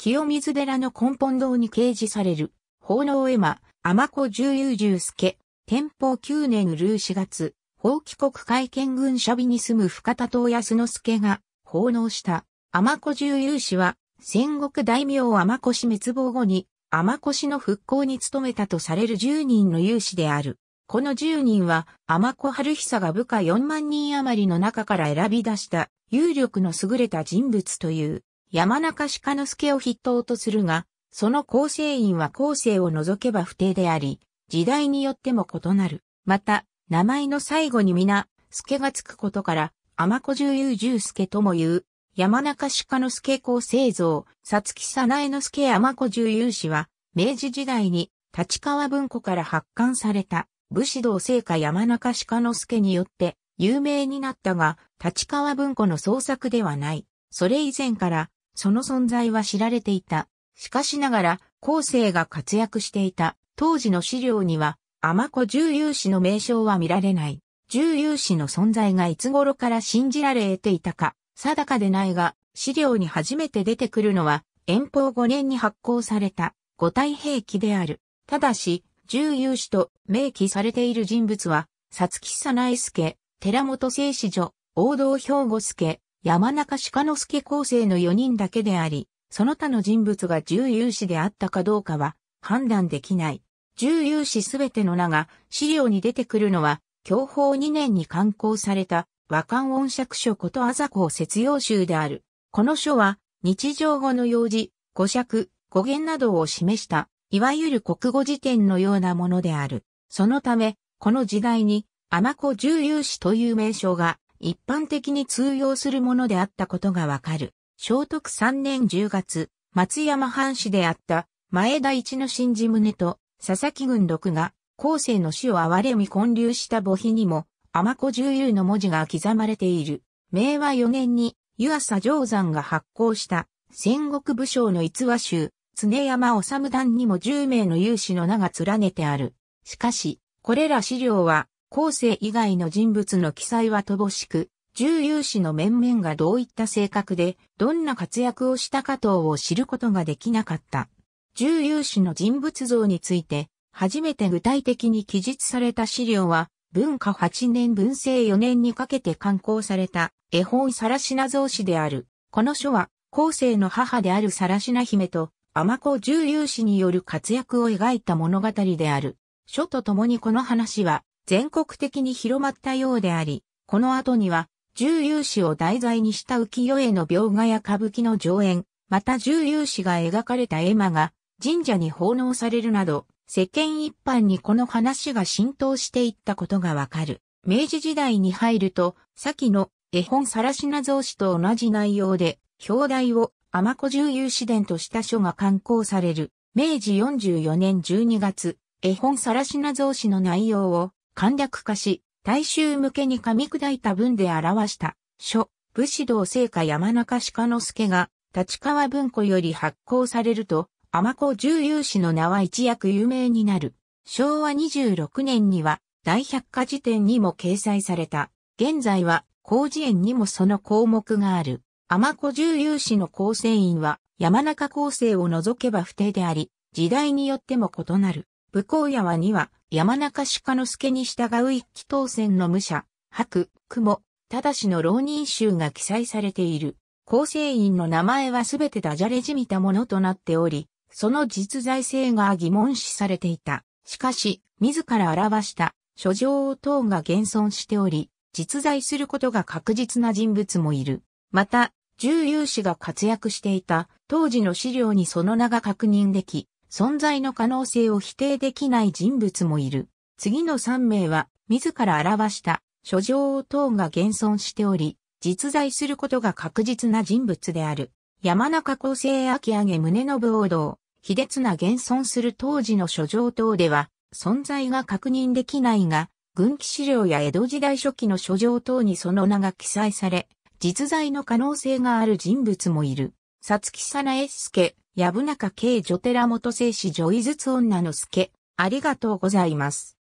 清水寺の根本堂に掲示される、奉納絵馬、天子十遊十助、天保九年ルー四月、法規国会見軍舎美に住む深田東安之助が奉納した天子十遊氏は戦国大名天子氏滅亡後に天子氏の復興に努めたとされる十人の勇志である。この十人は天子春久が部下四万人余りの中から選び出した有力の優れた人物という。山中鹿之助を筆頭とするが、その構成員は構成を除けば不定であり、時代によっても異なる。また、名前の最後に皆、助がつくことから、天子十優十助とも言う。山中鹿之助構成像、さつきさなえの助天子十優氏は、明治時代に立川文庫から発刊された武士道聖歌山中鹿之助によって有名になったが、立川文庫の創作ではない。それ以前からその存在は知られていた。しかしながら、後世が活躍していた当時の資料には、天子重有氏の名称は見られない。重有氏の存在がいつ頃から信じられていたか、定かでないが、資料に初めて出てくるのは、遠方5年に発行された五体兵器である。ただし、重有氏と明記されている人物は、さつきさないすけ、寺本聖子女、王道兵庫助、山中鹿之助構成の4人だけであり、その他の人物が重有志であったかどうかは判断できない。重有志すべての名が資料に出てくるのは、享保2年に刊行された和漢音釈書ことあざこ説要集である。この書は、日常語の用事、語釈、語源などを示した、いわゆる国語辞典のようなものである。そのため、この時代に、天子重有志という名称が一般的に通用するものであったことがわかる。聖徳3年10月、松山藩士であった前田一の新事宗と佐々木軍六が後世の死を憐れみ混流した墓碑にも天子重遊の文字が刻まれている。明和4年に湯浅定山が発行した戦国武将の逸話集、常山治団にも十名の勇士の名が連ねてある。しかし、これら資料は後世以外の人物の記載は乏しく、重有士の面々がどういった性格で、どんな活躍をしたか等を知ることができなかった。重有士の人物像について、初めて具体的に記述された資料は、文化8年文政4年にかけて刊行された絵本サラシナ像史である。この書は、後世の母であるサラシナ姫と、天子重有士による活躍を描いた物語である。書と共にこの話は、全国的に広まったようであり、この後には、重粒子を題材にした浮世絵の描画や歌舞伎の上演、また重粒子が描かれた絵馬が神社に奉納されるなど、世間一般にこの話が浸透していったことがわかる。明治時代に入ると、先の絵本シナ造紙と同じ内容で、表題を天子重勇子伝とした書が刊行される。明治44年12月、絵本シナ造紙の内容を簡略化し、大衆向けに噛み砕いた文で表した、書、武士道聖火山中鹿之助が、立川文庫より発行されると、天子重有志の名は一躍有名になる。昭和26年には、大百科事典にも掲載された。現在は、広辞苑にもその項目がある。天子重有志の構成員は、山中構成を除けば不定であり、時代によっても異なる。武功屋は2は、山中鹿之助に従う一期当選の武者、白、雲、正の浪人集が記載されている。構成員の名前はすべてダジャレじみたものとなっており、その実在性が疑問視されていた。しかし、自ら表した書状等が現存しており、実在することが確実な人物もいる。また、重有氏が活躍していた当時の資料にその名が確認でき、存在の可能性を否定できない人物もいる。次の3名は、自ら表した、書状等が現存しており、実在することが確実な人物である。山中厚生秋上宗信王道、劣な現存する当時の書状等では、存在が確認できないが、軍記資料や江戸時代初期の書状等にその名が記載され、実在の可能性がある人物もいる。さつきさなえすけ。やぶなか慶女寺元聖子女井筒女の助。ありがとうございます。